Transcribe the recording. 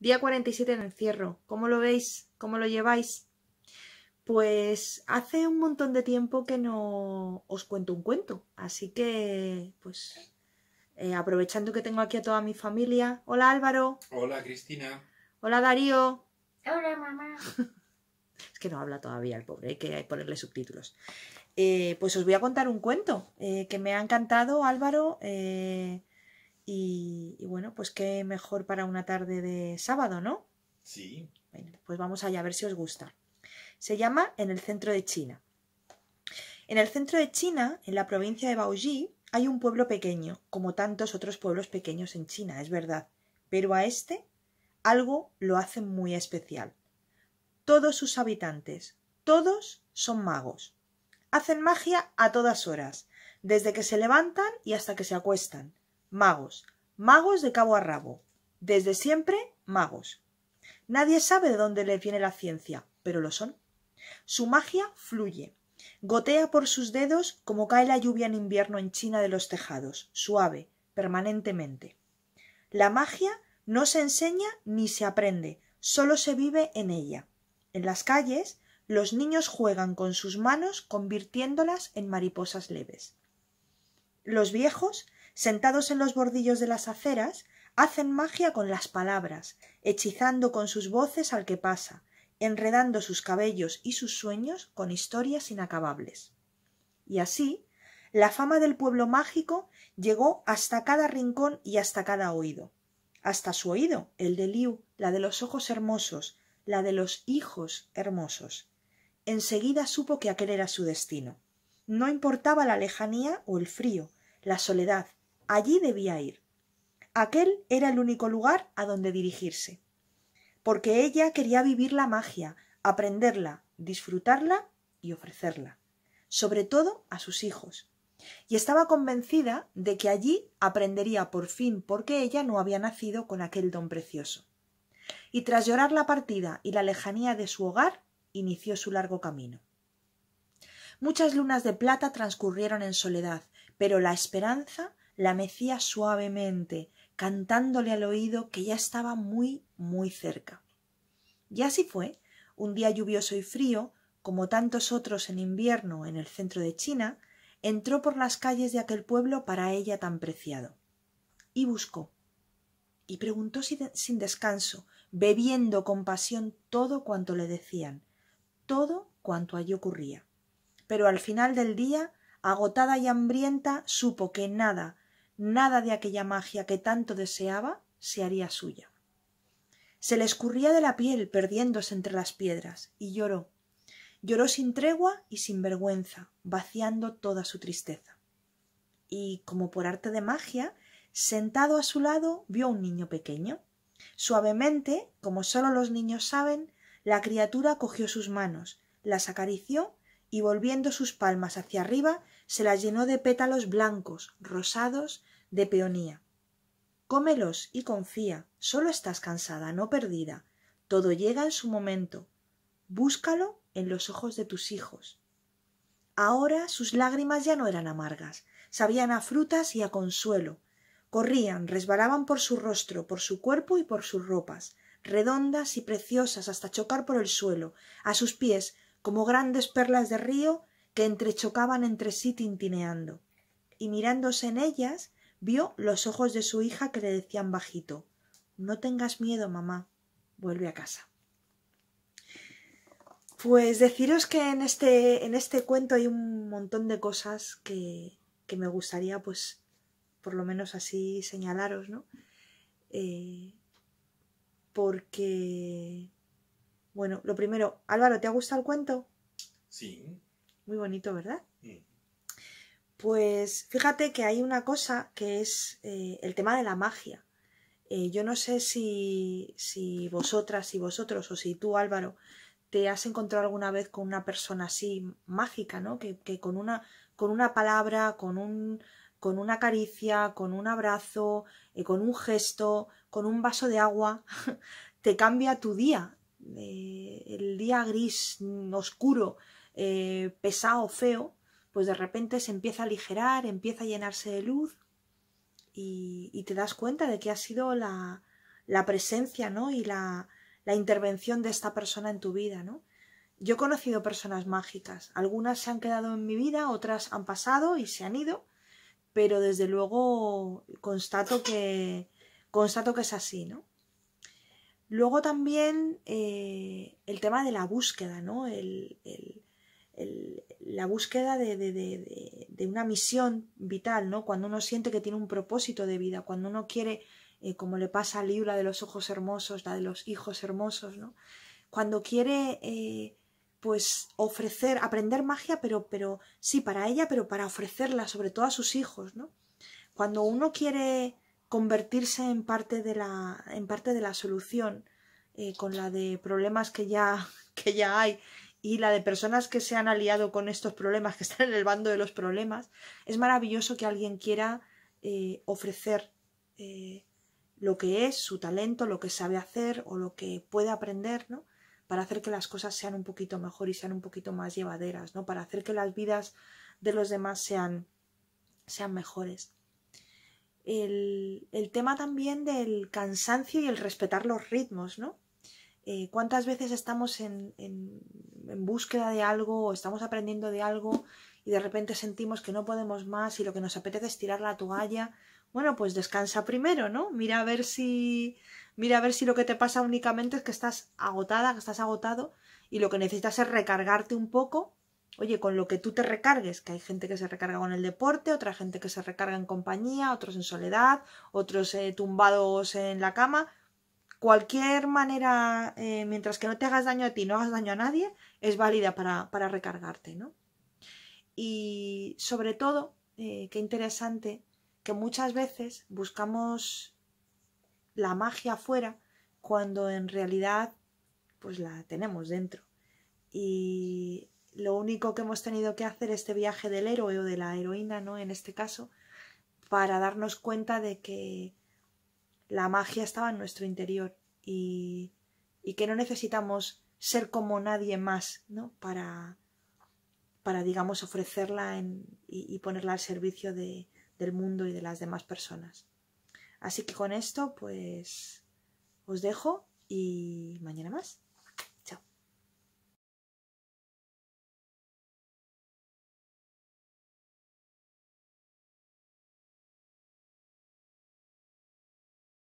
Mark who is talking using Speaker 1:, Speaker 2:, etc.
Speaker 1: Día 47 en encierro. ¿Cómo lo veis? ¿Cómo lo lleváis? Pues hace un montón de tiempo que no os cuento un cuento, así que pues eh, aprovechando que tengo aquí a toda mi familia. Hola Álvaro. Hola Cristina. Hola Darío. Hola mamá. es que no habla todavía el pobre, hay que ponerle subtítulos. Eh, pues os voy a contar un cuento eh, que me ha encantado Álvaro. Y, bueno, pues qué mejor para una tarde de sábado, ¿no? Sí. Bueno, pues vamos allá a ver si os gusta. Se llama En el centro de China. En el centro de China, en la provincia de Baoji, hay un pueblo pequeño, como tantos otros pueblos pequeños en China, es verdad, pero a este algo lo hace muy especial. Todos sus habitantes, todos son magos. Hacen magia a todas horas, desde que se levantan y hasta que se acuestan magos, magos de cabo a rabo, desde siempre magos. Nadie sabe de dónde les viene la ciencia, pero lo son. Su magia fluye, gotea por sus dedos como cae la lluvia en invierno en China de los tejados, suave, permanentemente. La magia no se enseña ni se aprende, solo se vive en ella. En las calles, los niños juegan con sus manos convirtiéndolas en mariposas leves. Los viejos sentados en los bordillos de las aceras, hacen magia con las palabras, hechizando con sus voces al que pasa, enredando sus cabellos y sus sueños con historias inacabables. Y así, la fama del pueblo mágico llegó hasta cada rincón y hasta cada oído. Hasta su oído, el de Liu, la de los ojos hermosos, la de los hijos hermosos. Enseguida supo que aquel era su destino. No importaba la lejanía o el frío, la soledad, Allí debía ir. Aquel era el único lugar a donde dirigirse. Porque ella quería vivir la magia, aprenderla, disfrutarla y ofrecerla, sobre todo a sus hijos. Y estaba convencida de que allí aprendería por fin porque ella no había nacido con aquel don precioso. Y tras llorar la partida y la lejanía de su hogar, inició su largo camino. Muchas lunas de plata transcurrieron en soledad, pero la esperanza la mecía suavemente, cantándole al oído que ya estaba muy, muy cerca. Y así fue, un día lluvioso y frío, como tantos otros en invierno en el centro de China, entró por las calles de aquel pueblo para ella tan preciado. Y buscó. Y preguntó sin descanso, bebiendo con pasión todo cuanto le decían, todo cuanto allí ocurría. Pero al final del día, agotada y hambrienta, supo que nada, nada de aquella magia que tanto deseaba se haría suya. Se le escurría de la piel perdiéndose entre las piedras, y lloró. Lloró sin tregua y sin vergüenza, vaciando toda su tristeza. Y, como por arte de magia, sentado a su lado vio un niño pequeño. Suavemente, como solo los niños saben, la criatura cogió sus manos, las acarició y volviendo sus palmas hacia arriba, se las llenó de pétalos blancos, rosados de peonía. Cómelos y confía, solo estás cansada, no perdida. Todo llega en su momento. Búscalo en los ojos de tus hijos. Ahora sus lágrimas ya no eran amargas, sabían a frutas y a consuelo. Corrían, resbalaban por su rostro, por su cuerpo y por sus ropas, redondas y preciosas hasta chocar por el suelo, a sus pies, como grandes perlas de río que entrechocaban entre sí tintineando. Y mirándose en ellas, Vio los ojos de su hija que le decían bajito No tengas miedo, mamá. Vuelve a casa. Pues deciros que en este, en este cuento hay un montón de cosas que, que me gustaría, pues, por lo menos así señalaros, ¿no? Eh, porque, bueno, lo primero, Álvaro, ¿te ha gustado el cuento? Sí. Muy bonito, ¿verdad? Sí. Mm. Pues fíjate que hay una cosa que es eh, el tema de la magia. Eh, yo no sé si, vosotras, y vosotros o si tú, Álvaro, te has encontrado alguna vez con una persona así mágica, ¿no? Que, con, una, con una palabra, con, con una caricia, con un abrazo, eh, con un gesto, con un vaso de agua, te cambia tu día. el día gris, oscuro, pesado, feo, pues de repente se empieza a aligerar, empieza a llenarse de luz y, te das cuenta de que ha sido la, la presencia ¿no? y la, la, intervención de esta persona en tu vida. ¿no? Yo he conocido personas mágicas, algunas se han quedado en mi vida, otras han pasado y se han ido, pero desde luego constato que, constato que es así. ¿no? Luego también eh, el tema de la búsqueda, ¿no? el la búsqueda de, de, de, una misión vital, ¿no? Cuando uno siente que tiene un propósito de vida, cuando uno quiere, eh, como le pasa a Liu, de los ojos hermosos, la de los hijos hermosos, ¿no? Cuando quiere, eh, pues, ofrecer, aprender magia, pero, pero, sí, para ella, pero para ofrecerla, sobre todo a sus hijos, ¿no? Cuando uno quiere convertirse en parte de la, en parte de la solución, eh, con la de problemas que ya, que ya hay y la de personas que se han aliado con estos problemas, que están en el bando de los problemas, es maravilloso que alguien quiera eh, ofrecer eh, lo que es, su talento, lo que sabe hacer o lo que puede aprender, ¿no? Para hacer que las cosas sean un poquito mejor y sean un poquito más llevaderas, ¿no? Para hacer que las vidas de los demás sean, sean mejores. El, el tema también del cansancio y el respetar los ritmos, ¿no? Eh, cuántas veces estamos en, en, búsqueda de algo o estamos aprendiendo de algo y de repente sentimos que no podemos más y lo que nos apetece es tirar la toalla. Bueno, pues descansa primero, ¿no? Mira a ver si. Mira a ver si lo que te pasa únicamente es que estás agotada, que estás agotado, y lo que necesitas es recargarte un poco. Oye, con lo que tú te recargues, que hay gente que se recarga con el deporte, otra gente que se recarga en compañía, otros en soledad, otros eh, tumbados en la cama cualquier manera, eh, mientras que no te hagas daño a ti, no hagas daño a nadie, es válida para, recargarte, ¿no? Y sobre todo, eh, qué interesante, que muchas veces buscamos la magia afuera cuando en realidad pues la tenemos dentro. Y lo único que hemos tenido que hacer este viaje del héroe o de la heroína, ¿no? En este caso, para darnos cuenta de que la magia estaba en nuestro interior y, y que no necesitamos ser como nadie más, ¿no? Para, para digamos, ofrecerla en, y, ponerla al servicio del mundo y de las demás personas. Así que con esto, pues, os dejo y mañana más.